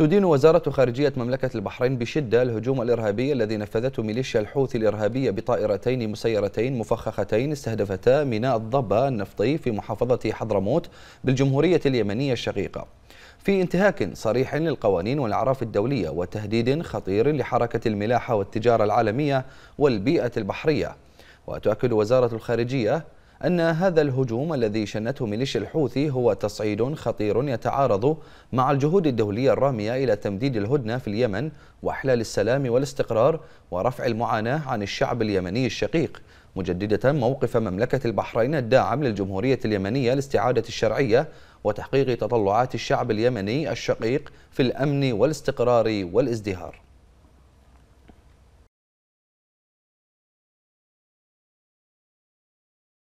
تدين وزارة خارجية مملكة البحرين بشدة الهجوم الإرهابي الذي نفذته ميليشيا الحوثي الإرهابية بطائرتين مسيرتين مفخختين استهدفتا ميناء الضبة النفطي في محافظة حضرموت بالجمهورية اليمنية الشقيقة في انتهاك صريح للقوانين والأعراف الدولية وتهديد خطير لحركة الملاحة والتجارة العالمية والبيئة البحرية وتؤكد وزارة الخارجية أن هذا الهجوم الذي شنته ميليشيا الحوثي هو تصعيد خطير يتعارض مع الجهود الدولية الرامية إلى تمديد الهدنة في اليمن وإحلال السلام والاستقرار ورفع المعاناة عن الشعب اليمني الشقيق مجددة موقف مملكة البحرين الداعم للجمهورية اليمنية لاستعادة الشرعية وتحقيق تطلعات الشعب اليمني الشقيق في الأمن والاستقرار والازدهار